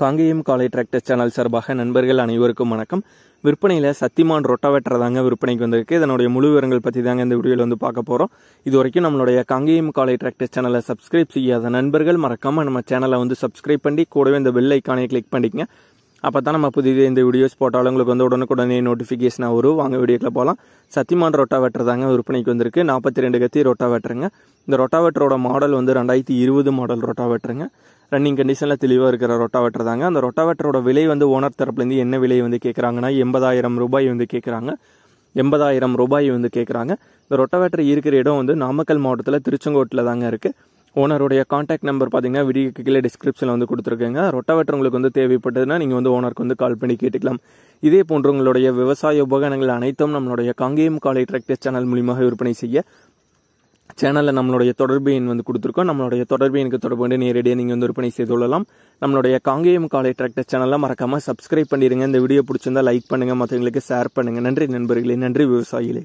காங்கேயம் காலை tractor channel சார்பாக நண்பர்கள் அனைவருக்கும் வணக்கம் விற்பனையில் சத்திமான் ரொட்டாவேட்டர் தாங்க விற்பனைக்கு வந்திருக்கு இதனுடைய முழு விவரங்கள் பற்றி தாங்க இந்த வீடியோவில் வந்து பார்க்க போகிறோம் இது வரைக்கும் நம்மளுடைய காங்கேயம் காலை டிராக்டர் சேனலை சப்ஸ்கிரைப் செய்யாத நண்பர்கள் மறக்காமல் நம்ம சேனலை வந்து சப்ஸ்கிரைப் பண்ணி கூடவே இந்த பெல் ஐக்கானை கிளிக் பண்ணிக்கங்க அப்போ தான் நம்ம புதிய இந்த வீடியோஸ் போட்டாலும் உங்களுக்கு வந்து உடனுக்குடனே நோட்டிஃபிகேஷனாக வரும் வாங்க வீடியோக்கில் போகலாம் சத்திமான் ரொட்டாவேட்டர் தாங்க விற்பனைக்கு வந்திருக்கு நாற்பத்தி ரெண்டு கத்தி ரொட்டாவேட்டருங்க இந்த ரொட்டாவேட்டரோட மாடல் வந்து ரெண்டாயிரத்தி இருபது மாடல் ரொட்டாவேட்டருங்க ரன்னிங் கண்டிஷனில் தெளிவாக இருக்கிற ரொட்டாவேட்டர் தாங்க அந்த ரொட்டாவேட்டரோட விலை வந்து ஓனர் தரப்புலேருந்து என்ன விலை வந்து கேட்குறாங்கன்னா எண்பதாயிரம் ரூபாய் வந்து கேட்குறாங்க எண்பதாயிரம் ரூபாய் வந்து கேட்குறாங்க இந்த ரொட்டாவேட்டர் இருக்கிற இடம் வந்து நாமக்கல் மாவட்டத்தில் திருச்செங்கோட்டில் தாங்க இருக்குது ஓனருடைய காண்டாக்ட் நம்பர் பார்த்தீங்கன்னா வீடியோக்கு கீழே டிஸ்கிரிப்ஷனில் வந்து கொடுத்துருக்கேங்க ரொட்டாவேட்டர் உங்களுக்கு வந்து தேவைப்பட்டதுன்னா நீங்கள் வந்து ஓனருக்கு வந்து கால் பண்ணி கேட்டுக்கலாம் இதே போன்ற உங்களுடைய விவசாய உபகரணங்கள் அனைத்தும் நம்மளுடைய காங்கேயம் காலை டிராக்டர் சேனல் மூலியமாக விற்பனை செய்ய சேனலில் நம்மளுடைய தொடர்பு எண் வந்து கொடுத்துருக்கோம் நம்மளுடைய தொடர்பு எனக்கு தொடர்பு கொண்டு நேரடியாக நீங்கள் வந்து விற்பனை செய்து கொள்ளலாம் நம்மளுடைய காங்கேயம் காலை டிராக்டர் சேனலில் மறக்காமல் சப்ஸ்கிரைப் பண்ணிடுங்க இந்த வீடியோ பிடிச்சிருந்தா லைக் பண்ணுங்கள் மற்றவங்களுக்கு ஷேர் பண்ணுங்கள் நன்றி நண்பர்களே நன்றி விவசாயிகளே